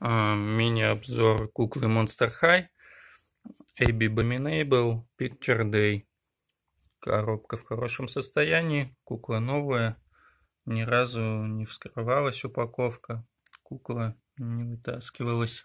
А, мини-обзор куклы Monster High, AB Bominable, Picture Day. Коробка в хорошем состоянии, кукла новая, ни разу не вскрывалась упаковка, кукла не вытаскивалась.